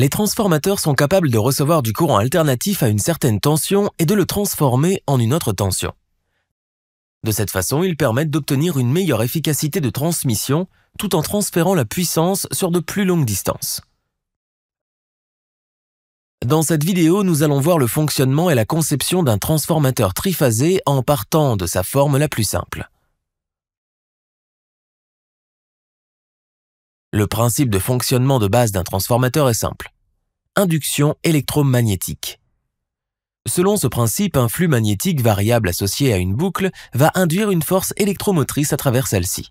Les transformateurs sont capables de recevoir du courant alternatif à une certaine tension et de le transformer en une autre tension. De cette façon, ils permettent d'obtenir une meilleure efficacité de transmission tout en transférant la puissance sur de plus longues distances. Dans cette vidéo, nous allons voir le fonctionnement et la conception d'un transformateur triphasé en partant de sa forme la plus simple. Le principe de fonctionnement de base d'un transformateur est simple. Induction électromagnétique. Selon ce principe, un flux magnétique variable associé à une boucle va induire une force électromotrice à travers celle-ci.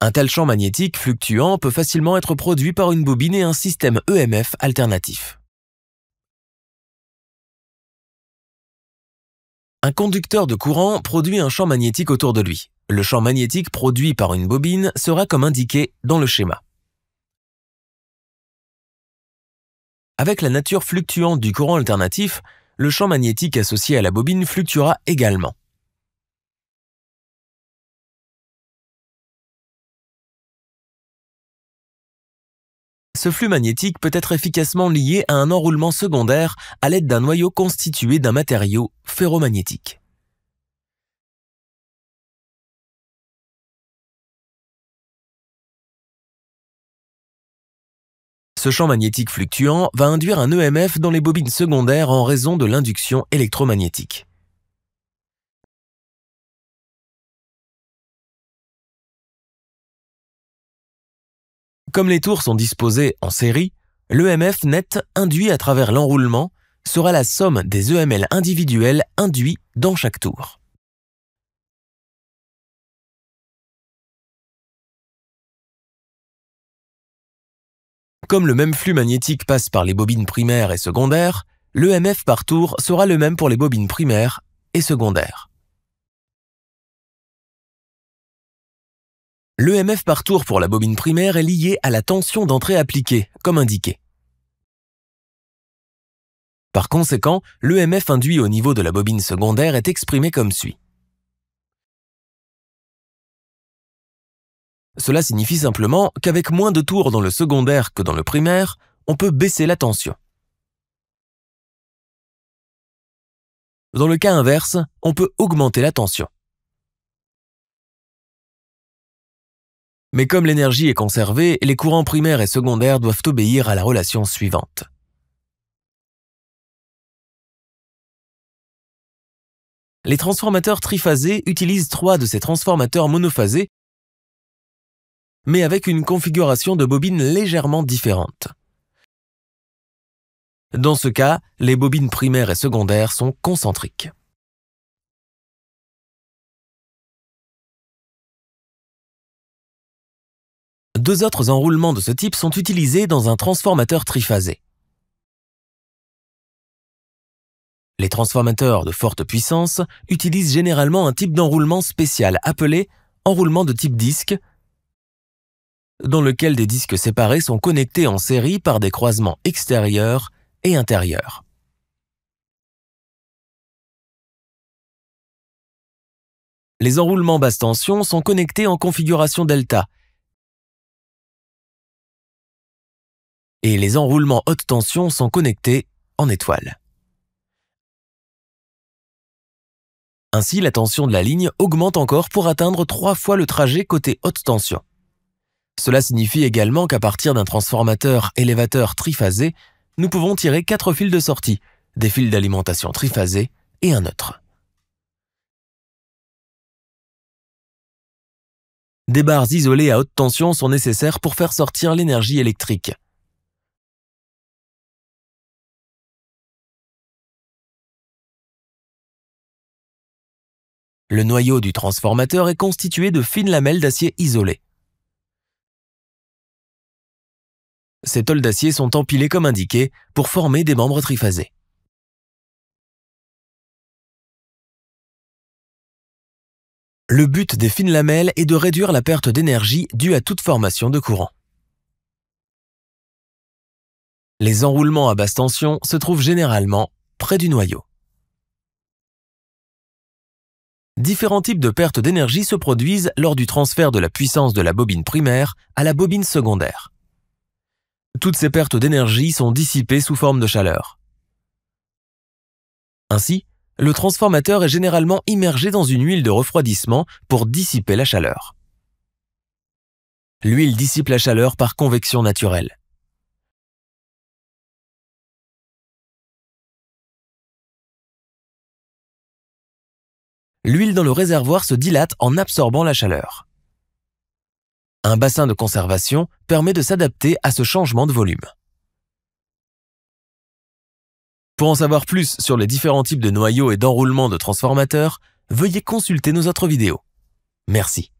Un tel champ magnétique fluctuant peut facilement être produit par une bobine et un système EMF alternatif. Un conducteur de courant produit un champ magnétique autour de lui. Le champ magnétique produit par une bobine sera comme indiqué dans le schéma. Avec la nature fluctuante du courant alternatif, le champ magnétique associé à la bobine fluctuera également. Ce flux magnétique peut être efficacement lié à un enroulement secondaire à l'aide d'un noyau constitué d'un matériau ferromagnétique. Ce champ magnétique fluctuant va induire un EMF dans les bobines secondaires en raison de l'induction électromagnétique. comme les tours sont disposées en série, l'EMF net induit à travers l'enroulement sera la somme des EML individuels induits dans chaque tour. Comme le même flux magnétique passe par les bobines primaires et secondaires, l'EMF par tour sera le même pour les bobines primaires et secondaires. L'EMF par tour pour la bobine primaire est lié à la tension d'entrée appliquée, comme indiqué. Par conséquent, l'EMF induit au niveau de la bobine secondaire est exprimé comme suit. Cela signifie simplement qu'avec moins de tours dans le secondaire que dans le primaire, on peut baisser la tension. Dans le cas inverse, on peut augmenter la tension. Mais comme l'énergie est conservée, les courants primaires et secondaires doivent obéir à la relation suivante. Les transformateurs triphasés utilisent trois de ces transformateurs monophasés, mais avec une configuration de bobines légèrement différente. Dans ce cas, les bobines primaires et secondaires sont concentriques. deux autres enroulements de ce type sont utilisés dans un transformateur triphasé. Les transformateurs de forte puissance utilisent généralement un type d'enroulement spécial appelé enroulement de type disque, dans lequel des disques séparés sont connectés en série par des croisements extérieurs et intérieurs. Les enroulements basse tension sont connectés en configuration delta, et les enroulements haute tension sont connectés en étoile. Ainsi, la tension de la ligne augmente encore pour atteindre trois fois le trajet côté haute tension. Cela signifie également qu'à partir d'un transformateur élévateur triphasé, nous pouvons tirer quatre fils de sortie, des fils d'alimentation triphasés et un neutre. Des barres isolées à haute tension sont nécessaires pour faire sortir l'énergie électrique. Le noyau du transformateur est constitué de fines lamelles d'acier isolées. Ces tôles d'acier sont empilées comme indiqué pour former des membres triphasés. Le but des fines lamelles est de réduire la perte d'énergie due à toute formation de courant. Les enroulements à basse tension se trouvent généralement près du noyau. Différents types de pertes d'énergie se produisent lors du transfert de la puissance de la bobine primaire à la bobine secondaire. Toutes ces pertes d'énergie sont dissipées sous forme de chaleur. Ainsi, le transformateur est généralement immergé dans une huile de refroidissement pour dissiper la chaleur. L'huile dissipe la chaleur par convection naturelle. l'huile dans le réservoir se dilate en absorbant la chaleur. Un bassin de conservation permet de s'adapter à ce changement de volume. Pour en savoir plus sur les différents types de noyaux et d'enroulements de transformateurs, veuillez consulter nos autres vidéos. Merci.